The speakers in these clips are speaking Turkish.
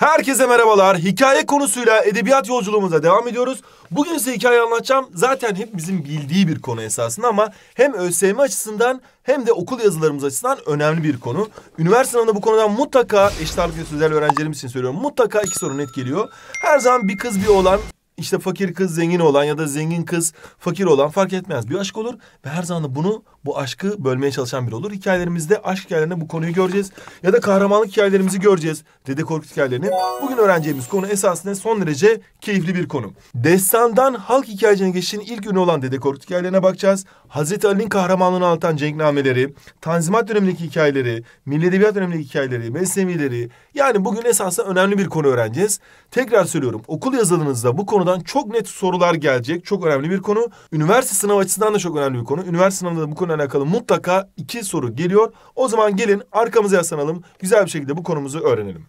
Herkese merhabalar. Hikaye konusuyla edebiyat yolculuğumuza devam ediyoruz. Bugün size hikaye anlatacağım. Zaten hepimizin bildiği bir konu esasında ama hem ÖSYM açısından hem de okul yazılarımız açısından önemli bir konu. Üniversite sınavında bu konudan mutlaka eşit ağırlıklı sözler öğrencilerimiz için söylüyorum. Mutlaka iki soru net geliyor. Her zaman bir kız bir oğlan işte fakir kız zengin olan ya da zengin kız fakir olan fark etmez. Bir aşk olur ve her zaman bunu bu aşkı bölmeye çalışan biri olur. Hikayelerimizde aşk hikayelerinde bu konuyu göreceğiz. Ya da kahramanlık hikayelerimizi göreceğiz. Dede Korkut hikayelerini. Bugün öğreneceğimiz konu esasında son derece keyifli bir konu. Destandan halk hikayecine geçişin ilk günü olan Dede Korkut hikayelerine bakacağız. Hazreti Ali'nin kahramanlığını anlatan cenknameleri, Tanzimat dönemindeki hikayeleri, Milli Edebiyat dönemindeki hikayeleri, mesnevileri. Yani bugün esasında önemli bir konu öğreneceğiz. Tekrar söylüyorum okul yazılınızda bu konudan çok net sorular gelecek. Çok önemli bir konu. Üniversite sınavı açısından da çok önemli bir konu. Üniversite sınavında bu konuyla alakalı mutlaka iki soru geliyor. O zaman gelin arkamıza yaslanalım. Güzel bir şekilde bu konumuzu öğrenelim.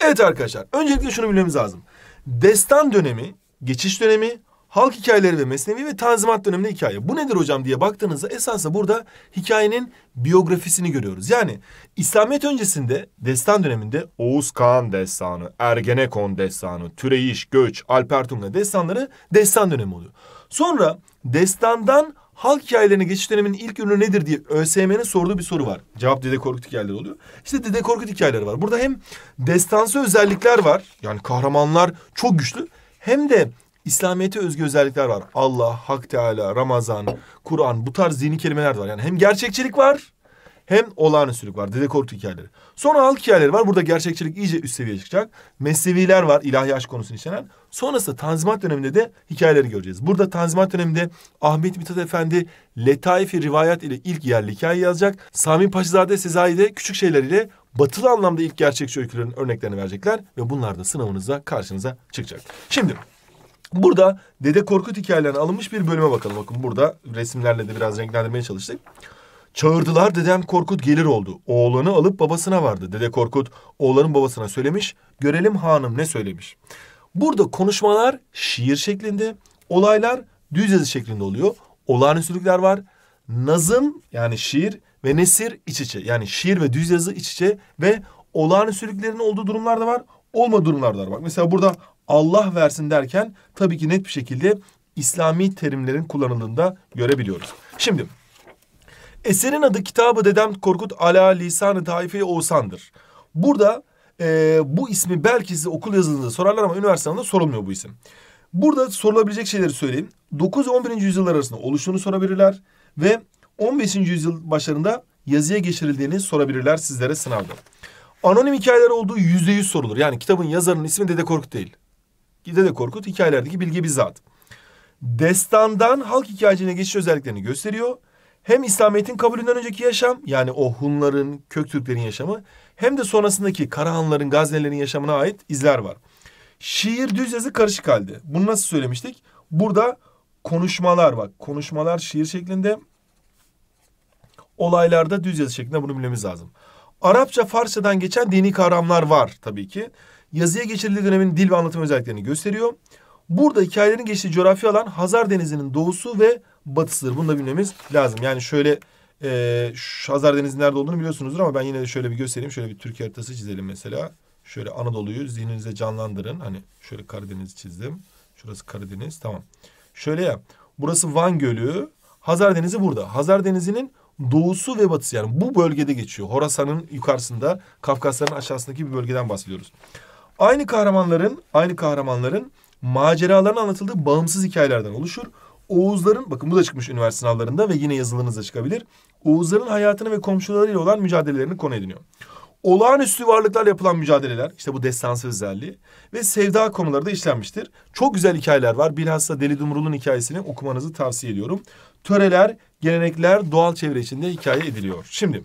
Evet arkadaşlar öncelikle şunu bilmemiz lazım. Destan dönemi, geçiş dönemi, halk hikayeleri ve mesnevi ve tanzimat döneminde hikaye. Bu nedir hocam diye baktığınızda esasında burada hikayenin biyografisini görüyoruz. Yani İslamiyet öncesinde destan döneminde Oğuz Kağan destanı, Ergenekon destanı, Türeyiş, Göç, Alper Tunga destanları destan dönemi oluyor. Sonra destandan halk hikayelerine geçiş döneminin ilk ürünü nedir diye ÖSYM'nin sorduğu bir soru var. Cevap Dede Korkut hikayeleri oluyor. İşte Dede Korkut hikayeleri var. Burada hem destansı özellikler var. Yani kahramanlar çok güçlü. Hem de İslamiyet'e özgü özellikler var. Allah, Hak Teala, Ramazan, Kur'an bu tarz dini kelimeler de var. Yani hem gerçekçilik var hem olağanüstülük var. Dede Korkut hikayeleri. Sonra halk hikayeleri var. Burada gerçekçilik iyice üst seviyeye çıkacak. Mesneviler var ilahi aşk konusunu işlenen. Sonrasında Tanzimat döneminde de hikayeleri göreceğiz. Burada Tanzimat döneminde Ahmet Mithat Efendi Letaif-i Rivayat ile ilk yerli hikaye yazacak. Sami Paşazade Sezai de küçük şeyler ile batılı anlamda ilk gerçekçi öykülerin örneklerini verecekler. Ve bunlar da sınavınızda karşınıza çıkacak. Şimdi Burada Dede Korkut hikayelerinden alınmış bir bölüme bakalım. Bakın burada resimlerle de biraz renklendirmeye çalıştık. Çağırdılar dedem Korkut gelir oldu. Oğlanı alıp babasına vardı. Dede Korkut oğlanın babasına söylemiş. Görelim hanım ne söylemiş. Burada konuşmalar şiir şeklinde, olaylar düz yazı şeklinde oluyor. Olağanüstülükler var. Nazım yani şiir ve nesir iç içe. Yani şiir ve düz yazı iç içe ve olağanüstülüklerin olduğu durumlar da var. Olma durumlar da var. Bak mesela burada Allah versin derken tabii ki net bir şekilde İslami terimlerin kullanıldığında görebiliyoruz. Şimdi eserin adı Kitabı Dedem Korkut Ala Lisan-ı Taife Oğuzhan'dır. Burada e, bu ismi belki size okul yazılığında sorarlar ama üniversite anında sorulmuyor bu isim. Burada sorulabilecek şeyleri söyleyeyim. 9 11. yüzyıllar arasında oluştuğunu sorabilirler ve 15. yüzyıl başlarında yazıya geçirildiğini sorabilirler sizlere sınavda. Anonim hikayeler olduğu yüzde yüz sorulur. Yani kitabın yazarının ismi Dede Korkut değil. Dede Korkut hikayelerdeki bilgi bizzat. Destandan halk hikayeciliğine geçiş özelliklerini gösteriyor. Hem İslamiyet'in kabulünden önceki yaşam yani o Hunların, Köktürklerin yaşamı hem de sonrasındaki Karahanların, Gaznelerin yaşamına ait izler var. Şiir düz yazı karışık halde. Bunu nasıl söylemiştik? Burada konuşmalar bak. Konuşmalar şiir şeklinde. Olaylarda düz yazı şeklinde bunu bilmemiz lazım. Arapça, Farsçadan geçen dini kavramlar var tabii ki yazıya geçirildiği dönemin dil ve anlatım özelliklerini gösteriyor. Burada hikayelerin geçtiği coğrafya alan Hazar Denizi'nin doğusu ve batısıdır. Bunu da bilmemiz lazım. Yani şöyle e, şu Hazar Denizi'nin nerede olduğunu biliyorsunuzdur ama ben yine de şöyle bir göstereyim. Şöyle bir Türkiye haritası çizelim mesela. Şöyle Anadolu'yu zihninize canlandırın. Hani şöyle Karadeniz çizdim. Şurası Karadeniz. Tamam. Şöyle ya. Burası Van Gölü. Hazar Denizi burada. Hazar Denizi'nin doğusu ve batısı yani bu bölgede geçiyor. Horasan'ın yukarısında, Kafkasların aşağısındaki bir bölgeden bahsediyoruz. Aynı kahramanların, aynı kahramanların maceraların anlatıldığı bağımsız hikayelerden oluşur. Oğuzların, bakın bu da çıkmış üniversite sınavlarında ve yine yazılınızda çıkabilir. Oğuzların hayatını ve komşularıyla olan mücadelelerini konu ediniyor. Olağanüstü varlıklarla yapılan mücadeleler, işte bu destansı özelliği ve sevda konuları da işlenmiştir. Çok güzel hikayeler var. Bilhassa Deli Dumrul'un hikayesini okumanızı tavsiye ediyorum. Töreler, gelenekler doğal çevre içinde hikaye ediliyor. Şimdi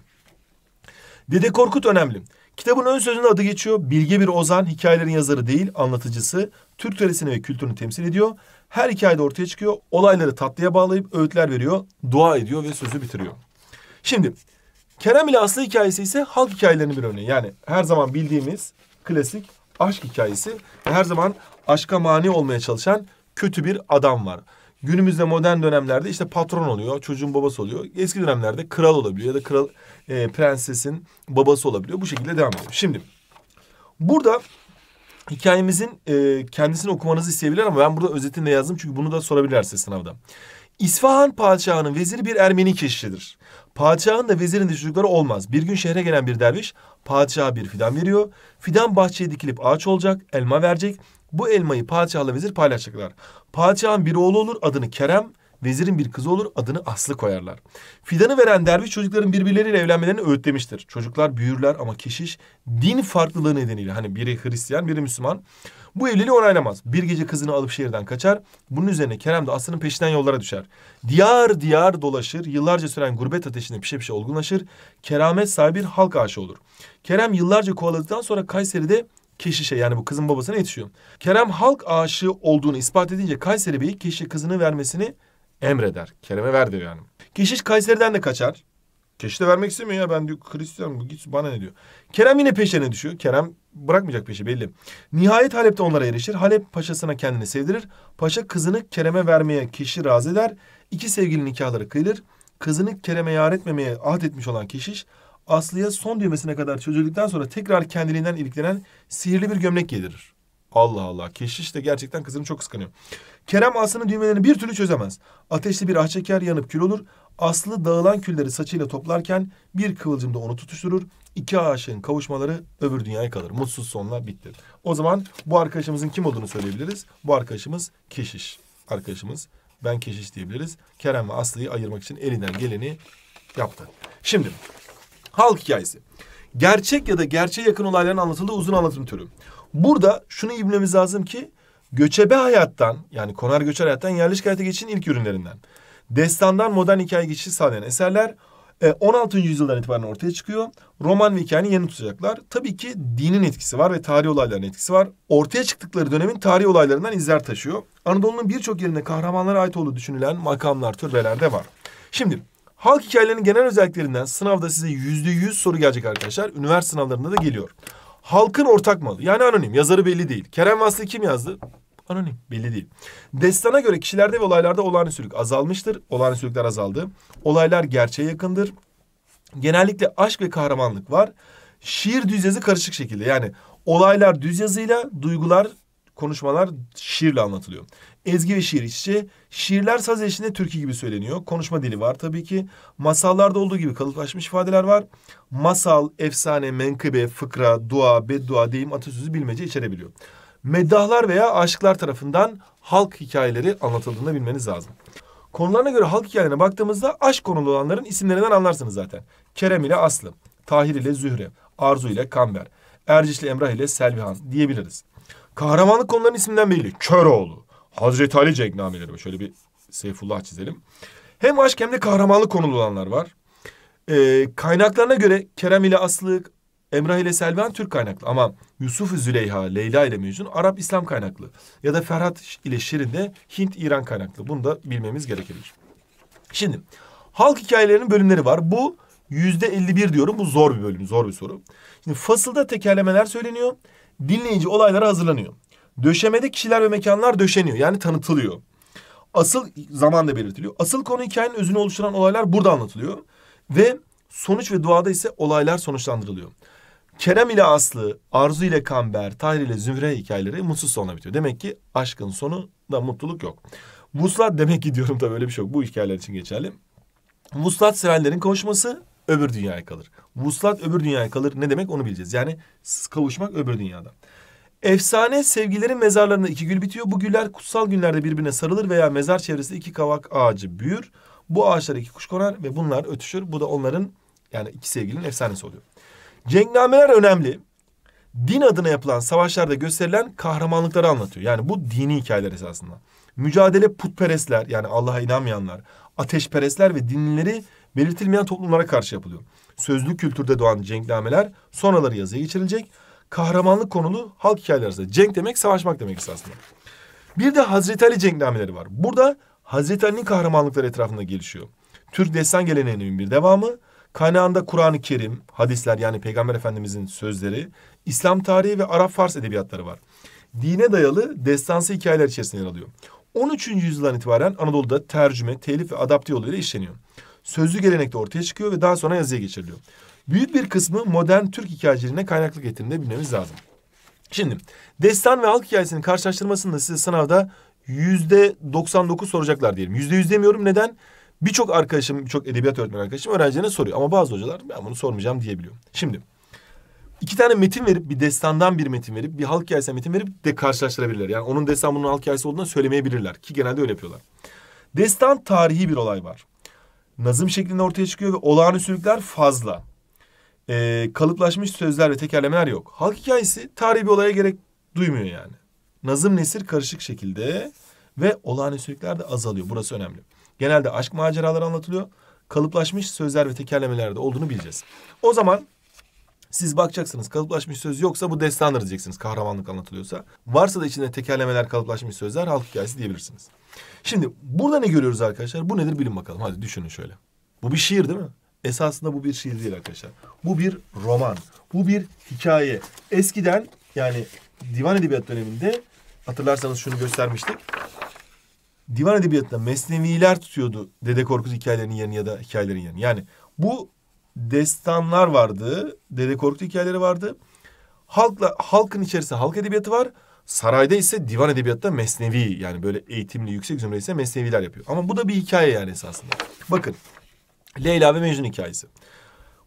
Dede Korkut önemli. Kitabın ön sözünde adı geçiyor. Bilge bir ozan, hikayelerin yazarı değil, anlatıcısı. Türk tradisyonu ve kültürünü temsil ediyor. Her hikayede ortaya çıkıyor. Olayları tatlıya bağlayıp öğütler veriyor. Dua ediyor ve sözü bitiriyor. Şimdi Kerem ile Aslı hikayesi ise halk hikayelerinin bir örneği. Yani her zaman bildiğimiz klasik aşk hikayesi. Her zaman aşka mani olmaya çalışan kötü bir adam var. Günümüzde modern dönemlerde işte patron oluyor, çocuğun babası oluyor. Eski dönemlerde kral olabiliyor ya da kral e, prensesin babası olabiliyor. Bu şekilde devam ediyor. Şimdi burada hikayemizin e, kendisini okumanızı isteyebilir ama ben burada özetini de yazdım çünkü bunu da sorabilirler size sınavda. İsfahan padişahının veziri bir Ermeni keşişidir. Padişahın da vezirin de çocukları olmaz. Bir gün şehre gelen bir derviş padişaha bir fidan veriyor. Fidan bahçeye dikilip ağaç olacak, elma verecek. Bu elmayı padişahla vezir paylaşacaklar. Padişahın bir oğlu olur adını Kerem, vezirin bir kızı olur adını Aslı koyarlar. Fidanı veren derviş çocukların birbirleriyle evlenmelerini öğütlemiştir. Çocuklar büyürler ama keşiş din farklılığı nedeniyle hani biri Hristiyan biri Müslüman bu evliliği onaylamaz. Bir gece kızını alıp şehirden kaçar. Bunun üzerine Kerem de Aslı'nın peşinden yollara düşer. Diyar diyar dolaşır. Yıllarca süren gurbet ateşinde pişe pişe olgunlaşır. Keramet sahibi bir halk aşığı olur. Kerem yıllarca kovaladıktan sonra Kayseri'de Keşiş'e yani bu kızın babasına yetişiyor. Kerem halk aşığı olduğunu ispat edince Kayseri Bey'i Keşiş'e kızını vermesini emreder. Kerem'e ver diyor yani. Keşiş Kayseri'den de kaçar. Keşiş de vermek istemiyor ya ben diyor Hristiyan bu git bana ne diyor. Kerem yine peşine düşüyor. Kerem bırakmayacak peşi belli. Nihayet Halep'te onlara erişir. Halep paşasına kendini sevdirir. Paşa kızını Kerem'e vermeye Keşiş'i razı eder. İki sevgili nikahları kıyılır. Kızını Kerem'e yar etmemeye ahd etmiş olan Keşiş Aslı'ya son düğmesine kadar çözüldükten sonra tekrar kendiliğinden iliklenen sihirli bir gömlek giydirir. Allah Allah. Keşiş de gerçekten kızını çok kıskanıyor. Kerem Aslı'nın düğmelerini bir türlü çözemez. Ateşli bir ahçeker yanıp kül olur. Aslı dağılan külleri saçıyla toplarken bir kıvılcım da onu tutuşturur. İki aşığın kavuşmaları öbür dünyaya kalır. Mutsuz sonla bitti. O zaman bu arkadaşımızın kim olduğunu söyleyebiliriz. Bu arkadaşımız keşiş. Arkadaşımız ben keşiş diyebiliriz. Kerem ve Aslı'yı ayırmak için elinden geleni yaptı. Şimdi Halk hikayesi. Gerçek ya da gerçeğe yakın olayların anlatıldığı uzun anlatım türü. Burada şunu iyi bilmemiz lazım ki göçebe hayattan yani konar göçer hayattan yerleşik hayata geçişin ilk ürünlerinden. Destandan modern hikaye geçişi sağlayan eserler 16. E, yüzyıldan itibaren ortaya çıkıyor. Roman ve hikayenin yanı tutacaklar. Tabii ki dinin etkisi var ve tarih olaylarının etkisi var. Ortaya çıktıkları dönemin tarih olaylarından izler taşıyor. Anadolu'nun birçok yerinde kahramanlara ait olduğu düşünülen makamlar, türbeler de var. Şimdi Halk hikayelerinin genel özelliklerinden sınavda size yüzde yüz soru gelecek arkadaşlar. Üniversite sınavlarında da geliyor. Halkın ortak malı yani anonim yazarı belli değil. Kerem Vaslı kim yazdı? Anonim belli değil. Destana göre kişilerde ve olaylarda olağanüstülük azalmıştır. Olağanüstülükler azaldı. Olaylar gerçeğe yakındır. Genellikle aşk ve kahramanlık var. Şiir düz yazı karışık şekilde yani olaylar düz yazıyla duygular konuşmalar şiirle anlatılıyor. Ezgi ve şiir işçi. Şiirler saz eşliğinde türkü gibi söyleniyor. Konuşma dili var tabii ki. Masallarda olduğu gibi kalıplaşmış ifadeler var. Masal, efsane, menkıbe, fıkra, dua, beddua, deyim, atasözü, bilmece içerebiliyor. Meddahlar veya aşıklar tarafından halk hikayeleri anlatıldığını bilmeniz lazım. Konularına göre halk hikayelerine baktığımızda aşk konulu olanların isimlerinden anlarsınız zaten. Kerem ile Aslı, Tahir ile Zühre, Arzu ile Kamber, Erciş ile Emrah ile Selvihan diyebiliriz. Kahramanlık konularının isimden belli. Köroğlu, Hazreti Ali cenknameleri. Şöyle bir Seyfullah çizelim. Hem aşk hem de kahramanlık konulu olanlar var. Ee, kaynaklarına göre Kerem ile Aslık, Emrah ile Selvan Türk kaynaklı ama Yusuf Züleyha, Leyla ile Mecnun Arap İslam kaynaklı. Ya da Ferhat ile Şirin de Hint İran kaynaklı. Bunu da bilmemiz gerekebilir. Şimdi halk hikayelerinin bölümleri var. Bu yüzde 51 diyorum. Bu zor bir bölüm, zor bir soru. Şimdi fasılda tekerlemeler söyleniyor. Dinleyici olaylara hazırlanıyor. Döşemede kişiler ve mekanlar döşeniyor. Yani tanıtılıyor. Asıl zaman da belirtiliyor. Asıl konu hikayenin özünü oluşturan olaylar burada anlatılıyor. Ve sonuç ve duada ise olaylar sonuçlandırılıyor. Kerem ile Aslı, Arzu ile Kamber, Tahir ile Zümre hikayeleri mutsuz sonla bitiyor. Demek ki aşkın sonunda mutluluk yok. Muslat demek ki diyorum da böyle bir şey yok. Bu hikayeler için geçerli. Muslat sevenlerin kavuşması öbür dünyaya kalır. Vuslat öbür dünyaya kalır ne demek onu bileceğiz. Yani kavuşmak öbür dünyada. Efsane sevgilerin mezarlarında iki gül bitiyor. Bu güller kutsal günlerde birbirine sarılır veya mezar çevresinde iki kavak ağacı büyür. Bu ağaçlara iki kuş konar ve bunlar ötüşür. Bu da onların yani iki sevgilinin efsanesi oluyor. Cenknameler önemli. Din adına yapılan savaşlarda gösterilen kahramanlıkları anlatıyor. Yani bu dini hikayeler esasında. Mücadele putperestler yani Allah'a inanmayanlar, ateşperestler ve dinleri belirtilmeyen toplumlara karşı yapılıyor. Sözlü kültürde doğan cenknameler sonraları yazıya geçirilecek kahramanlık konulu halk hikayeleri arasında. Cenk demek savaşmak demek aslında. Bir de Hazreti Ali cenknameleri var. Burada Hazreti Ali'nin kahramanlıkları etrafında gelişiyor. Türk destan geleneğinin bir devamı. Kaynağında Kur'an-ı Kerim, hadisler yani Peygamber Efendimizin sözleri, İslam tarihi ve Arap Fars edebiyatları var. Dine dayalı destansı hikayeler içerisinde yer alıyor. 13. yüzyıldan itibaren Anadolu'da tercüme, telif ve adapte yoluyla işleniyor. Sözlü gelenekte ortaya çıkıyor ve daha sonra yazıya geçiriliyor. Büyük bir kısmı modern Türk hikayeciliğine kaynaklık ettiğini bilmemiz lazım. Şimdi destan ve halk hikayesinin karşılaştırmasını size sınavda yüzde 99 soracaklar diyelim. Yüzde yüz demiyorum neden? Birçok arkadaşım, birçok edebiyat öğretmen arkadaşım öğrencilerine soruyor. Ama bazı hocalar ben bunu sormayacağım diyebiliyor. Şimdi iki tane metin verip bir destandan bir metin verip bir halk hikayesi metin verip de karşılaştırabilirler. Yani onun destan bunun halk hikayesi olduğunu söylemeyebilirler ki genelde öyle yapıyorlar. Destan tarihi bir olay var. Nazım şeklinde ortaya çıkıyor ve olağanüstülükler fazla e, kalıplaşmış sözler ve tekerlemeler yok. Halk hikayesi tarihi bir olaya gerek duymuyor yani. Nazım nesir karışık şekilde ve olağanüstülükler de azalıyor. Burası önemli. Genelde aşk maceraları anlatılıyor. Kalıplaşmış sözler ve tekerlemelerde olduğunu bileceğiz. O zaman siz bakacaksınız kalıplaşmış söz yoksa bu destandır diyeceksiniz kahramanlık anlatılıyorsa. Varsa da içinde tekerlemeler kalıplaşmış sözler halk hikayesi diyebilirsiniz. Şimdi burada ne görüyoruz arkadaşlar? Bu nedir bilin bakalım hadi düşünün şöyle. Bu bir şiir değil mi? Esasında bu bir şiir değil arkadaşlar. Bu bir roman. Bu bir hikaye. Eskiden yani divan edebiyat döneminde hatırlarsanız şunu göstermiştik. Divan edebiyatında mesneviler tutuyordu Dede Korkut hikayelerinin yerini ya da hikayelerin yerini. Yani bu destanlar vardı, Dede Korkut hikayeleri vardı. Halkla halkın içerisinde halk edebiyatı var. Sarayda ise divan edebiyatta mesnevi yani böyle eğitimli yüksek zümre ise mesneviler yapıyor. Ama bu da bir hikaye yani esasında. Bakın Leyla ve Mecnun hikayesi.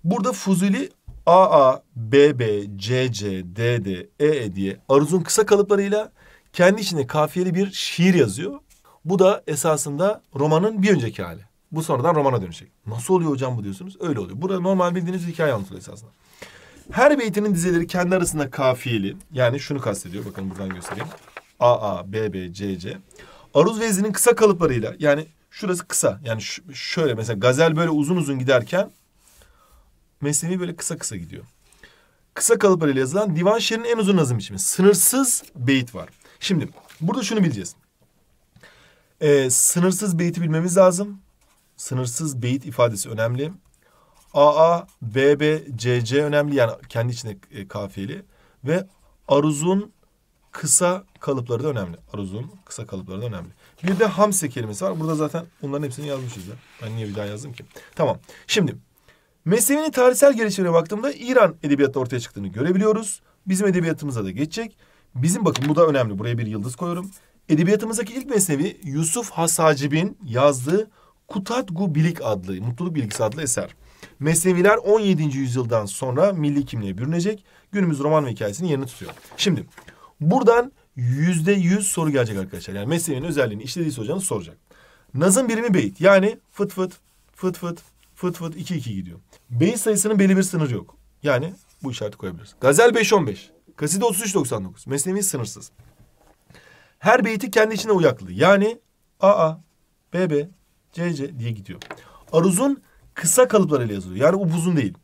Burada Fuzuli AA, BB, CC, DD, EE diye Aruz'un kısa kalıplarıyla kendi içinde kafiyeli bir şiir yazıyor. Bu da esasında romanın bir önceki hali. Bu sonradan romana dönecek. Nasıl oluyor hocam bu diyorsunuz? Öyle oluyor. Burada normal bildiğiniz hikaye anlatılıyor esasında. Her beytinin dizeleri kendi arasında kafiyeli. Yani şunu kastediyor. Bakın buradan göstereyim. AA, BB, CC. Aruz vezinin kısa kalıplarıyla yani şurası kısa. Yani şöyle mesela gazel böyle uzun uzun giderken mesnevi böyle kısa kısa gidiyor. Kısa kalıplarıyla yazılan divan şiirinin en uzun nazım biçimi. Sınırsız beyit var. Şimdi burada şunu bileceğiz. Ee, sınırsız beyti bilmemiz lazım. Sınırsız beyit ifadesi önemli. AA, BB, CC önemli yani kendi içinde e, kafiyeli. Ve aruzun kısa kalıpları da önemli. Aruzun kısa kalıpları da önemli. Bir de hamse kelimesi var. Burada zaten bunların hepsini yazmışız ya. Ben niye bir daha yazdım ki? Tamam. Şimdi mesleğinin tarihsel gelişimine baktığımda İran edebiyatında ortaya çıktığını görebiliyoruz. Bizim edebiyatımıza da geçecek. Bizim bakın bu da önemli. Buraya bir yıldız koyuyorum. Edebiyatımızdaki ilk mesnevi Yusuf Hasacib'in yazdığı Kutatgu Bilik adlı, Mutluluk Bilgisi adlı eser. Mesneviler 17. yüzyıldan sonra milli kimliğe bürünecek. Günümüz roman ve hikayesinin yerini tutuyor. Şimdi Buradan yüzde yüz soru gelecek arkadaşlar. Yani mesleğin özelliğini işlediği hocanız soracak. nazın birimi beyit. Yani fıt fıt fıt fıt fıt fıt iki iki gidiyor. Beyit sayısının belli bir sınırı yok. Yani bu işareti koyabiliriz. Gazel 515. Kaside 3399. Mesnevi sınırsız. Her beyti kendi içine uyaklı. Yani AA, BB, CC diye gidiyor. Aruz'un kısa kalıplarıyla yazılıyor. Yani upuzun değil.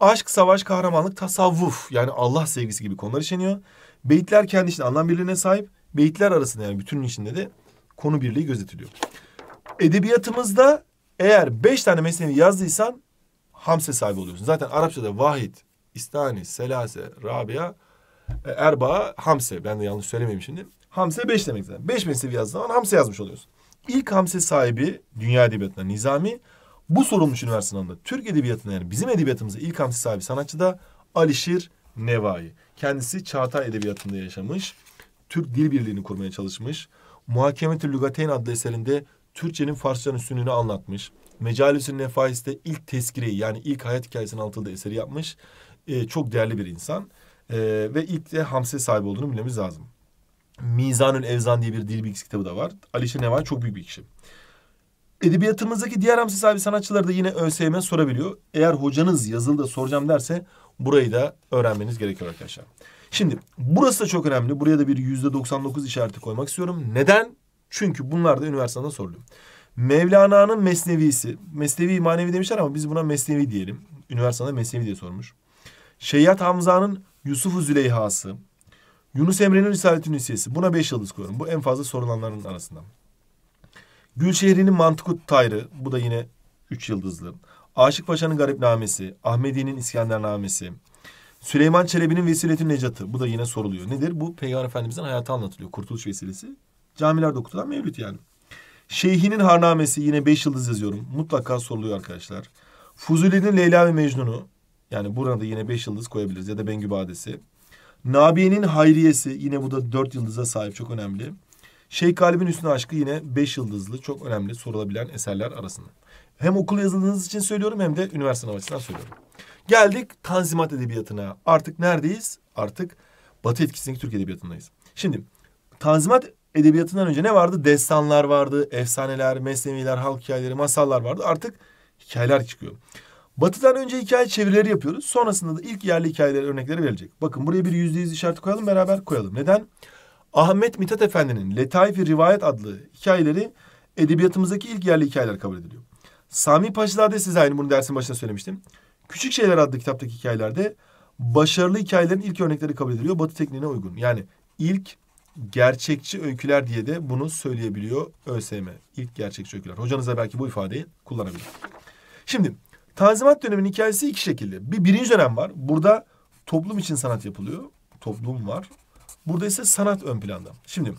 Aşk, savaş, kahramanlık, tasavvuf yani Allah sevgisi gibi konular işleniyor. Beyitler kendi içinde anlam birliğine sahip. Beyitler arasında yani bütünün içinde de konu birliği gözetiliyor. Edebiyatımızda eğer beş tane mesnevi yazdıysan hamse sahibi oluyorsun. Zaten Arapçada vahid, istani, selase, rabia, e, erba, hamse. Ben de yanlış söylemeyeyim şimdi. Hamse beş demek zaten. Beş mesnevi yazdığın zaman hamse yazmış oluyorsun. İlk hamse sahibi dünya edebiyatında Nizami bu sorulmuş üniversitenin anında Türk edebiyatına yani bizim edebiyatımızda ilk hamse sahibi sanatçı da Alişir Nevai. Kendisi Çağatay Edebiyatı'nda yaşamış. Türk Dil Birliği'ni kurmaya çalışmış. Muhakemeti Lügateyn adlı eserinde Türkçenin Farsçanın üstünlüğünü anlatmış. Mecalis'in Nefais'te ilk tezkireyi yani ilk hayat hikayesinin anlatıldığı eseri yapmış. Ee, çok değerli bir insan. Ee, ve ilk de Hamse sahibi olduğunu bilmemiz lazım. Mizanül Evzan diye bir dil bilgisi kitabı da var. Alişe Nevan çok büyük bir kişi. Edebiyatımızdaki diğer Hamsi sahibi sanatçıları da yine öSYM'e sorabiliyor. Eğer hocanız yazılıda soracağım derse Burayı da öğrenmeniz gerekiyor arkadaşlar. Şimdi burası da çok önemli. Buraya da bir yüzde 99 işareti koymak istiyorum. Neden? Çünkü bunlar da üniversiteden soruluyor. Mevlana'nın Mesnevisi. Mesnevi manevi demişler ama biz buna Mesnevi diyelim. Üniversitede Mesnevi diye sormuş. Şeyhat Hamza'nın Yusuf-u Züleyha'sı. Yunus Emre'nin Risalet-i Buna beş yıldız koyuyorum. Bu en fazla sorulanların arasında. Gülşehri'nin Mantıkut Tayrı. Bu da yine üç yıldızlı. Aşık Paşa'nın Garipnamesi, Ahmedi'nin İskendernamesi, Süleyman Çelebi'nin Vesileti Necat'ı. Bu da yine soruluyor. Nedir? Bu Peygamber Efendimiz'in hayatı anlatılıyor. Kurtuluş vesilesi. Camilerde okutulan mevlüt yani. Şeyhinin Harnamesi yine beş yıldız yazıyorum. Mutlaka soruluyor arkadaşlar. Fuzuli'nin Leyla ve Mecnun'u. Yani burada yine beş yıldız koyabiliriz. Ya da Bengü Bengübadesi. Nabiye'nin Hayriyesi. Yine bu da dört yıldıza sahip. Çok önemli. Şeyh Galib'in Hüsnü Aşkı yine beş yıldızlı. Çok önemli sorulabilen eserler arasında. Hem okul yazıldığınız için söylüyorum hem de üniversite sınavından söylüyorum. Geldik Tanzimat Edebiyatı'na. Artık neredeyiz? Artık Batı etkisindeki Türk Edebiyatı'ndayız. Şimdi Tanzimat Edebiyatı'ndan önce ne vardı? Destanlar vardı, efsaneler, mesneviler, halk hikayeleri, masallar vardı. Artık hikayeler çıkıyor. Batı'dan önce hikaye çevirileri yapıyoruz. Sonrasında da ilk yerli hikayeler örnekleri verilecek. Bakın buraya bir yüzde yüz işareti koyalım beraber koyalım. Neden? Ahmet Mithat Efendi'nin Letaif-i Rivayet adlı hikayeleri edebiyatımızdaki ilk yerli hikayeler kabul ediliyor. Sami Paşazade size aynı bunu dersin başına söylemiştim. Küçük Şeyler adlı kitaptaki hikayelerde başarılı hikayelerin ilk örnekleri kabul ediliyor. Batı tekniğine uygun. Yani ilk gerçekçi öyküler diye de bunu söyleyebiliyor ÖSYM. İlk gerçekçi öyküler. Hocanız da belki bu ifadeyi kullanabilir. Şimdi Tanzimat döneminin hikayesi iki şekilde. Bir birinci dönem var. Burada toplum için sanat yapılıyor. Toplum var. Burada ise sanat ön planda. Şimdi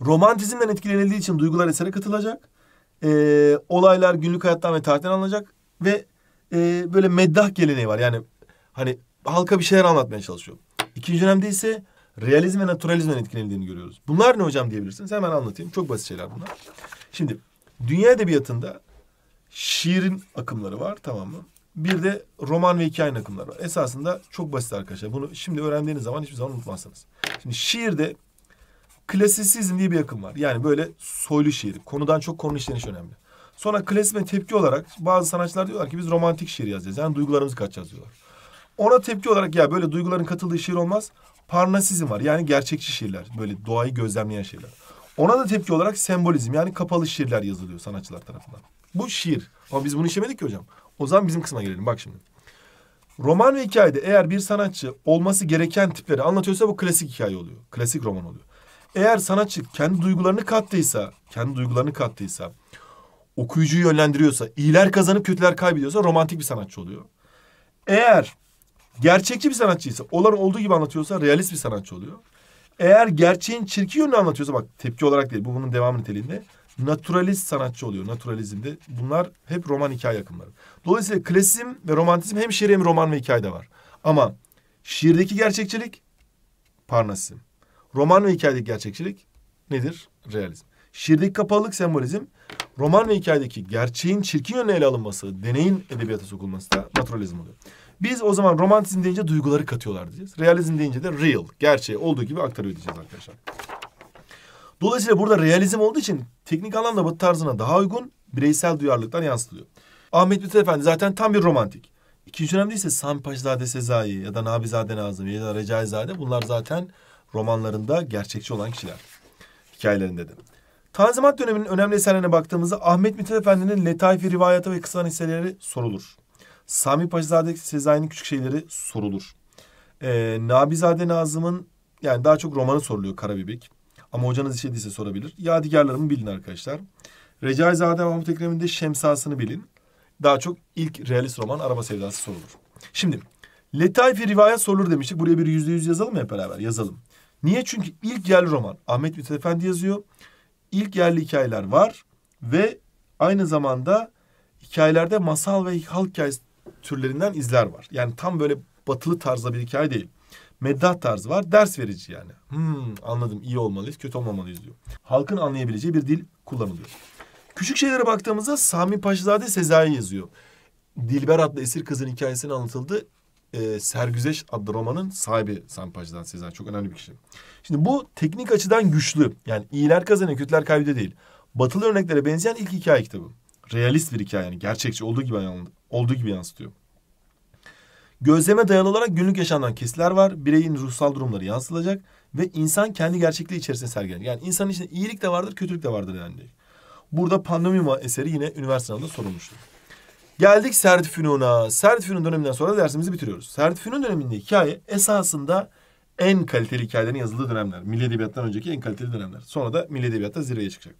romantizmden etkilenildiği için duygular esere katılacak e, olaylar günlük hayattan ve tarihten alınacak ve e, böyle meddah geleneği var. Yani hani halka bir şeyler anlatmaya çalışıyor. İkinci dönemde ise realizm ve naturalizmden etkilenildiğini görüyoruz. Bunlar ne hocam diyebilirsiniz. Hemen anlatayım. Çok basit şeyler bunlar. Şimdi dünya edebiyatında şiirin akımları var tamam mı? Bir de roman ve hikayenin akımları var. Esasında çok basit arkadaşlar. Bunu şimdi öğrendiğiniz zaman hiçbir zaman unutmazsınız. Şimdi şiirde Klasisizm diye bir akım var. Yani böyle soylu şiir. Konudan çok konu işleniş önemli. Sonra klasizme tepki olarak bazı sanatçılar diyorlar ki biz romantik şiir yazacağız. Yani duygularımızı katacağız diyorlar. Ona tepki olarak ya böyle duyguların katıldığı şiir olmaz. Parnasizm var. Yani gerçekçi şiirler. Böyle doğayı gözlemleyen şiirler. Ona da tepki olarak sembolizm yani kapalı şiirler yazılıyor sanatçılar tarafından. Bu şiir. Ama biz bunu işlemedik ki hocam. O zaman bizim kısma gelelim bak şimdi. Roman ve hikayede eğer bir sanatçı olması gereken tipleri anlatıyorsa bu klasik hikaye oluyor. Klasik roman oluyor. Eğer sanatçı kendi duygularını kattıysa, kendi duygularını kattıysa, okuyucuyu yönlendiriyorsa, iyiler kazanıp kötüler kaybediyorsa romantik bir sanatçı oluyor. Eğer gerçekçi bir sanatçıysa, olan olduğu gibi anlatıyorsa realist bir sanatçı oluyor. Eğer gerçeğin çirkin yönünü anlatıyorsa bak tepki olarak değil bu bunun devamı niteliğinde naturalist sanatçı oluyor naturalizmde. Bunlar hep roman hikaye akımları. Dolayısıyla klasizm ve romantizm hem şiir hem roman ve hikayede var. Ama şiirdeki gerçekçilik parnasizm roman ve hikayedeki gerçekçilik nedir? Realizm. Şiirdeki kapalılık sembolizm roman ve hikayedeki gerçeğin çirkin yönüne ele alınması, deneyin edebiyata sokulması da naturalizm oluyor. Biz o zaman romantizm deyince duyguları katıyorlar diyeceğiz. Realizm deyince de real, gerçeği olduğu gibi aktarıyor diyeceğiz arkadaşlar. Dolayısıyla burada realizm olduğu için teknik anlamda bu tarzına daha uygun bireysel duyarlılıktan yansıtılıyor. Ahmet Mithat Efendi zaten tam bir romantik. İkinci dönemde ise Sami Paşazade Sezai ya da Nabizade Nazım ya da Recaizade bunlar zaten romanlarında gerçekçi olan kişiler hikayelerinde de. Tanzimat döneminin önemli eserlerine baktığımızda Ahmet Mithat Efendi'nin Letaifi rivayatı ve kısa hisseleri sorulur. Sami Paşazade Sezai'nin küçük şeyleri sorulur. Ee, Nabizade Nazım'ın yani daha çok romanı soruluyor Karabibik. Ama hocanız işlediyse sorabilir. Yadigarlarımı bilin arkadaşlar. Recaizade Mahmut Ekrem'in de Şemsasını bilin. Daha çok ilk realist roman Araba Sevdası sorulur. Şimdi Letaifi rivayet sorulur demiştik. Buraya bir yüzde yüz yazalım mı hep beraber? Yazalım. Niye? Çünkü ilk yerli roman. Ahmet Mithat Efendi yazıyor. İlk yerli hikayeler var. Ve aynı zamanda hikayelerde masal ve halk hikayesi türlerinden izler var. Yani tam böyle batılı tarzda bir hikaye değil. Meddah tarzı var. Ders verici yani. Hmm, anladım İyi olmalıyız, kötü olmamalıyız diyor. Halkın anlayabileceği bir dil kullanılıyor. Küçük şeylere baktığımızda Sami Paşazade Sezai yazıyor. Dilber adlı esir kızın hikayesini anlatıldı e, Sergüzeş adlı romanın sahibi Sampaj'dan Sezen. Çok önemli bir kişi. Şimdi bu teknik açıdan güçlü. Yani iyiler kazanıyor, kötüler kaybediyor değil. Batılı örneklere benzeyen ilk hikaye kitabı. Realist bir hikaye yani gerçekçi olduğu gibi olduğu gibi yansıtıyor. Gözleme dayalı olarak günlük yaşamdan kesitler var. Bireyin ruhsal durumları yansıtılacak ve insan kendi gerçekliği içerisinde sergilenir. Yani insanın içinde iyilik de vardır, kötülük de vardır yani. Burada Pandemima eseri yine üniversitede sorulmuştur. Geldik Sertfünun'a. Sertfünun döneminden sonra dersimizi bitiriyoruz. Sertfünun döneminde hikaye esasında en kaliteli hikayelerin yazıldığı dönemler. Milli Edebiyat'tan önceki en kaliteli dönemler. Sonra da Milli Edebiyat'ta zirveye çıkacak.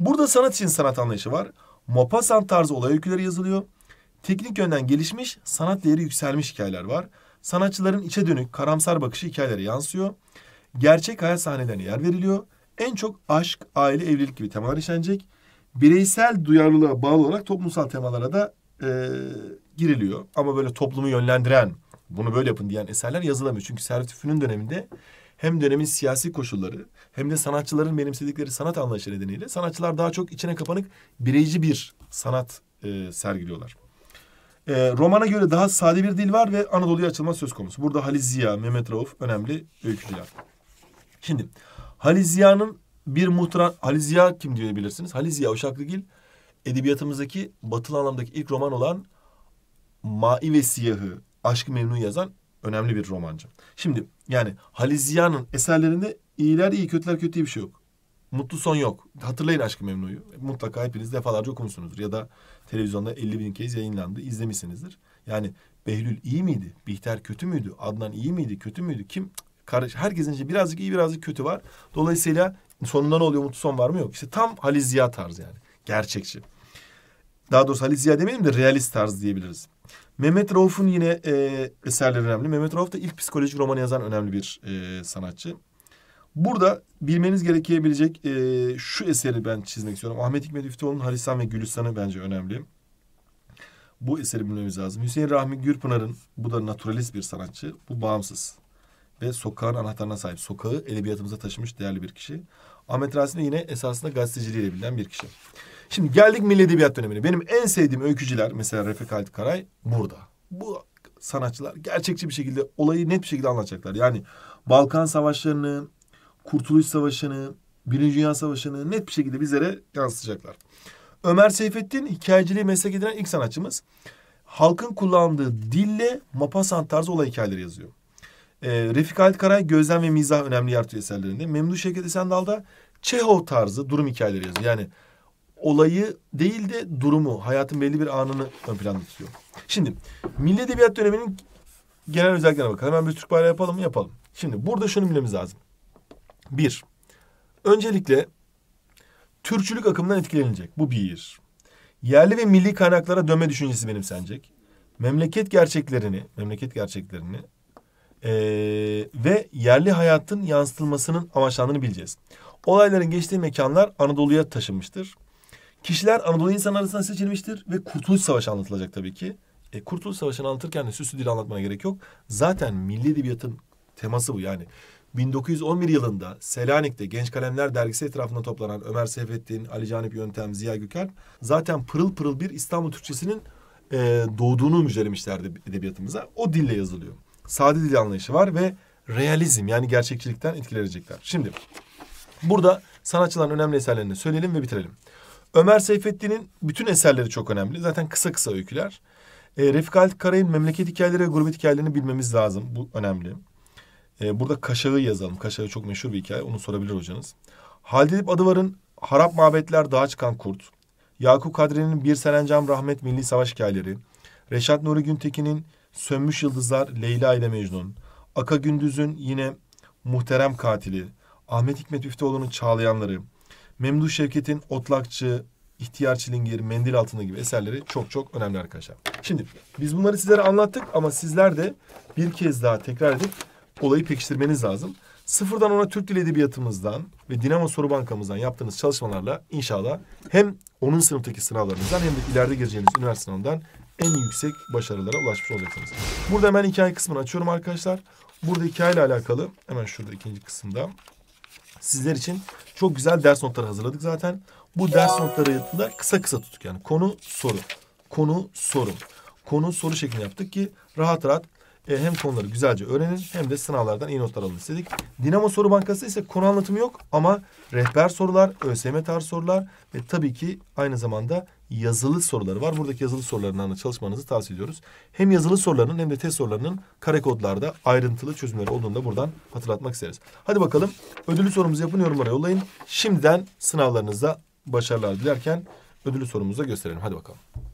Burada sanat için sanat anlayışı var. Mopassan tarzı olay öyküleri yazılıyor. Teknik yönden gelişmiş, sanat değeri yükselmiş hikayeler var. Sanatçıların içe dönük, karamsar bakışı hikayelere yansıyor. Gerçek hayat sahnelerine yer veriliyor. En çok aşk, aile, evlilik gibi temalar işlenecek. Bireysel duyarlılığa bağlı olarak toplumsal temalara da e, giriliyor. Ama böyle toplumu yönlendiren, bunu böyle yapın diyen eserler yazılamıyor. Çünkü Servet Fünun döneminde hem dönemin siyasi koşulları hem de sanatçıların benimsedikleri sanat anlayışı nedeniyle sanatçılar daha çok içine kapanık bireyci bir sanat e, sergiliyorlar. E, romana göre daha sade bir dil var ve Anadolu'ya açılma söz konusu. Burada Halis Ziya, Mehmet Rauf önemli öykücüler. Şimdi Halis Ziya'nın bir muhtıra... Halis Ziya kim diyebilirsiniz? Halis Ziya Uşaklıgil edebiyatımızdaki batılı anlamdaki ilk roman olan Mai ve Siyahı, Aşk Memnu yazan önemli bir romancı. Şimdi yani Halil Ziya'nın eserlerinde iyiler iyi, kötüler kötü bir şey yok. Mutlu son yok. Hatırlayın Aşk Memnu'yu. Mutlaka hepiniz defalarca okumuşsunuzdur. Ya da televizyonda 50 bin kez yayınlandı. izlemişsinizdir. Yani Behlül iyi miydi? Bihter kötü müydü? Adnan iyi miydi? Kötü müydü? Kim? Karış. Herkesin içinde birazcık iyi birazcık kötü var. Dolayısıyla sonunda ne oluyor? Mutlu son var mı? Yok. İşte tam Halil Ziya tarzı yani. Gerçekçi. Daha doğrusu Halit Ziya demeyelim de realist tarz diyebiliriz. Mehmet Rauf'un yine e, eserleri önemli. Mehmet Rauf da ilk psikolojik romanı yazan önemli bir e, sanatçı. Burada bilmeniz gerekebilecek e, şu eseri ben çizmek istiyorum. Ahmet Hikmet Üftüoğlu'nun Harisan ve Gülistan'ı bence önemli. Bu eseri bilmemiz lazım. Hüseyin Rahmi Gürpınar'ın, bu da naturalist bir sanatçı. Bu bağımsız ve sokağın anahtarına sahip. Sokağı edebiyatımıza taşımış değerli bir kişi. Ahmet Rasim de yine esasında gazeteciliğiyle bilinen bir kişi. Şimdi geldik milli edebiyat dönemine. Benim en sevdiğim öykücüler mesela Refik Halit Karay burada. Bu sanatçılar gerçekçi bir şekilde olayı net bir şekilde anlatacaklar. Yani Balkan Savaşları'nı, Kurtuluş Savaşı'nı, Birinci Dünya Savaşı'nı net bir şekilde bizlere yansıtacaklar. Ömer Seyfettin hikayeciliği meslek edinen ilk sanatçımız. Halkın kullandığı dille mapasan tarzı olay hikayeleri yazıyor. Ee, Refik Halit Karay gözlem ve mizah önemli yer tutuyor eserlerinde. Memduh Şevket Esendal Çehov tarzı durum hikayeleri yazıyor. Yani olayı değil de durumu, hayatın belli bir anını ön planda tutuyor. Şimdi Milli Edebiyat döneminin genel özelliklerine bakalım. Hemen bir Türk bayrağı yapalım mı? Yapalım. Şimdi burada şunu bilmemiz lazım. Bir, öncelikle Türkçülük akımından etkilenilecek. Bu bir. Yerli ve milli kaynaklara dönme düşüncesi benimsenecek. Memleket gerçeklerini, memleket gerçeklerini ee, ve yerli hayatın yansıtılmasının amaçlandığını bileceğiz. Olayların geçtiği mekanlar Anadolu'ya taşınmıştır. Kişiler Anadolu insanı arasından seçilmiştir ve Kurtuluş Savaşı anlatılacak tabii ki. E, Kurtuluş Savaşı'nı anlatırken de süslü dil anlatmana gerek yok. Zaten milli edebiyatın teması bu yani. 1911 yılında Selanik'te Genç Kalemler dergisi etrafında toplanan Ömer Seyfettin, Ali Canip Yöntem, Ziya Gökalp zaten pırıl pırıl bir İstanbul Türkçesinin e, doğduğunu müjdelemişlerdi edebiyatımıza. O dille yazılıyor. Sade dil anlayışı var ve realizm yani gerçekçilikten etkilenecekler. Şimdi burada sanatçıların önemli eserlerini söyleyelim ve bitirelim. Ömer Seyfettin'in bütün eserleri çok önemli. Zaten kısa kısa öyküler. E, Refik Halit Karay'ın memleket hikayeleri ve gurbet hikayelerini bilmemiz lazım. Bu önemli. E, burada Kaşağı yazalım. Kaşağı çok meşhur bir hikaye. Onu sorabilir hocanız. Halide Edip Adıvar'ın Harap Mabetler Dağa Çıkan Kurt. Yakup Kadri'nin Bir Serencam Rahmet Milli Savaş Hikayeleri. Reşat Nuri Güntekin'in Sönmüş Yıldızlar Leyla ile Mecnun. Aka Gündüz'ün yine Muhterem Katili. Ahmet Hikmet Üfteoğlu'nun Çağlayanları. Memduh Şevket'in Otlakçı, İhtiyar Çilingir, Mendil Altını gibi eserleri çok çok önemli arkadaşlar. Şimdi biz bunları sizlere anlattık ama sizler de bir kez daha tekrar edip olayı pekiştirmeniz lazım. Sıfırdan ona Türk Dil Edebiyatımızdan ve Dinamo Soru Bankamızdan yaptığınız çalışmalarla inşallah hem onun sınıftaki sınavlarınızdan hem de ileride gireceğiniz üniversite sınavından en yüksek başarılara ulaşmış olacaksınız. Burada hemen hikaye kısmını açıyorum arkadaşlar. Burada hikaye alakalı hemen şurada ikinci kısımda sizler için çok güzel ders notları hazırladık zaten. Bu ders notları da kısa kısa tuttuk yani. Konu soru. Konu soru. Konu soru şeklinde yaptık ki rahat rahat e, hem konuları güzelce öğrenin hem de sınavlardan iyi notlar alın istedik. Dinamo Soru Bankası ise konu anlatımı yok ama rehber sorular, ÖSYM tarzı sorular ve tabii ki aynı zamanda yazılı soruları var. Buradaki yazılı sorularından da çalışmanızı tavsiye ediyoruz. Hem yazılı sorularının hem de test sorularının kare kodlarda ayrıntılı çözümleri olduğunu da buradan hatırlatmak isteriz. Hadi bakalım Ödülü sorumuzu yapın yorumlara yollayın. Şimdiden sınavlarınızda başarılar dilerken ödülü sorumuzu gösterelim. Hadi bakalım.